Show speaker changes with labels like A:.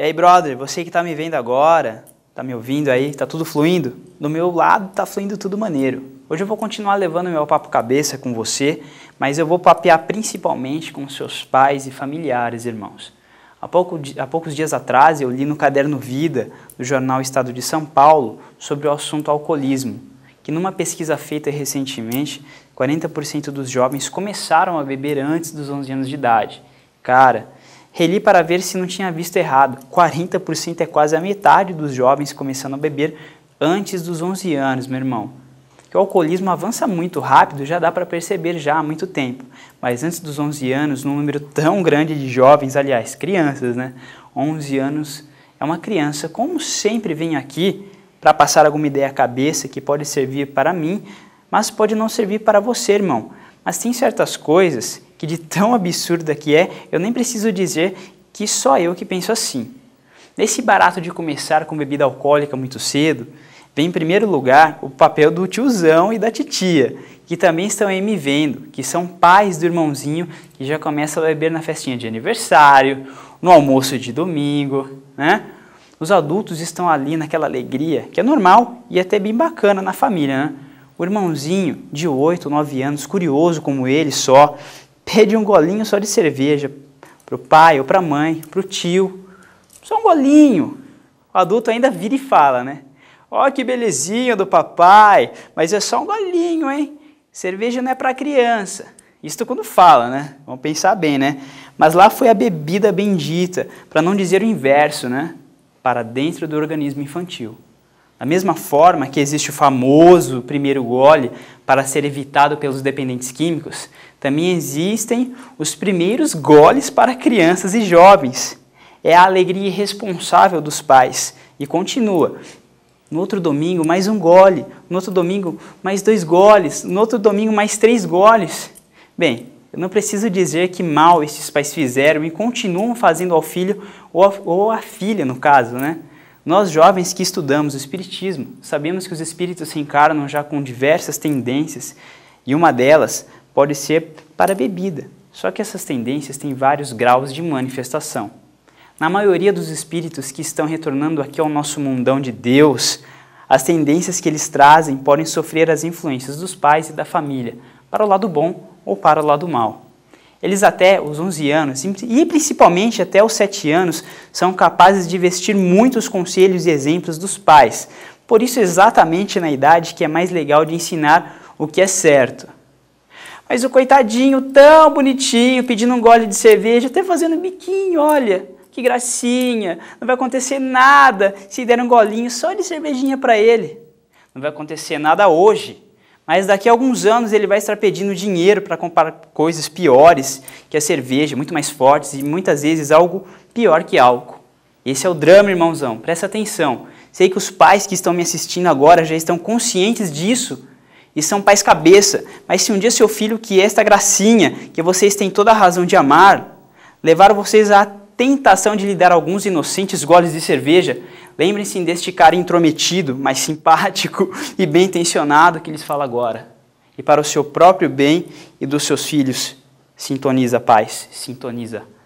A: E aí, brother, você que tá me vendo agora, tá me ouvindo aí, tá tudo fluindo? Do meu lado tá fluindo tudo maneiro. Hoje eu vou continuar levando meu papo cabeça com você, mas eu vou papear principalmente com seus pais e familiares, irmãos. Há, pouco, há poucos dias atrás eu li no caderno Vida, do jornal Estado de São Paulo, sobre o assunto alcoolismo, que numa pesquisa feita recentemente, 40% dos jovens começaram a beber antes dos 11 anos de idade. Cara, Reli para ver se não tinha visto errado. 40% é quase a metade dos jovens começando a beber antes dos 11 anos, meu irmão. Que o alcoolismo avança muito rápido, já dá para perceber já há muito tempo. Mas antes dos 11 anos, num número tão grande de jovens, aliás, crianças, né? 11 anos é uma criança. Como sempre vem aqui para passar alguma ideia à cabeça que pode servir para mim, mas pode não servir para você, irmão. Mas tem certas coisas que de tão absurda que é, eu nem preciso dizer que só eu que penso assim. Nesse barato de começar com bebida alcoólica muito cedo, vem em primeiro lugar o papel do tiozão e da titia, que também estão aí me vendo, que são pais do irmãozinho que já começa a beber na festinha de aniversário, no almoço de domingo, né? Os adultos estão ali naquela alegria, que é normal e até bem bacana na família, né? O irmãozinho de 8, 9 anos, curioso como ele só, pede um golinho só de cerveja para o pai ou para a mãe, para o tio. Só um golinho. O adulto ainda vira e fala, né? Ó, oh, que belezinha do papai, mas é só um golinho, hein? Cerveja não é para criança. Isto quando fala, né? Vamos pensar bem, né? Mas lá foi a bebida bendita, para não dizer o inverso, né? Para dentro do organismo infantil. Da mesma forma que existe o famoso primeiro gole para ser evitado pelos dependentes químicos, também existem os primeiros goles para crianças e jovens. É a alegria irresponsável dos pais. E continua. No outro domingo, mais um gole. No outro domingo, mais dois goles. No outro domingo, mais três goles. Bem, eu não preciso dizer que mal esses pais fizeram e continuam fazendo ao filho, ou à filha, no caso, né? Nós jovens que estudamos o Espiritismo, sabemos que os espíritos se encarnam já com diversas tendências e uma delas pode ser para a bebida. Só que essas tendências têm vários graus de manifestação. Na maioria dos espíritos que estão retornando aqui ao nosso mundão de Deus, as tendências que eles trazem podem sofrer as influências dos pais e da família, para o lado bom ou para o lado mal. Eles até os 11 anos e principalmente até os 7 anos são capazes de vestir muitos conselhos e exemplos dos pais. Por isso exatamente na idade que é mais legal de ensinar o que é certo. Mas o coitadinho tão bonitinho, pedindo um gole de cerveja, até fazendo biquinho, olha, que gracinha, não vai acontecer nada se der um golinho só de cervejinha para ele. Não vai acontecer nada hoje mas daqui a alguns anos ele vai estar pedindo dinheiro para comprar coisas piores que a é cerveja, muito mais fortes e muitas vezes algo pior que álcool. Esse é o drama, irmãozão, presta atenção. Sei que os pais que estão me assistindo agora já estão conscientes disso e são pais cabeça, mas se um dia seu filho, que é esta gracinha que vocês têm toda a razão de amar, levar vocês a tentação de lhe dar alguns inocentes goles de cerveja, lembrem-se deste cara intrometido, mas simpático e bem intencionado que lhes fala agora. E para o seu próprio bem e dos seus filhos, sintoniza paz, sintoniza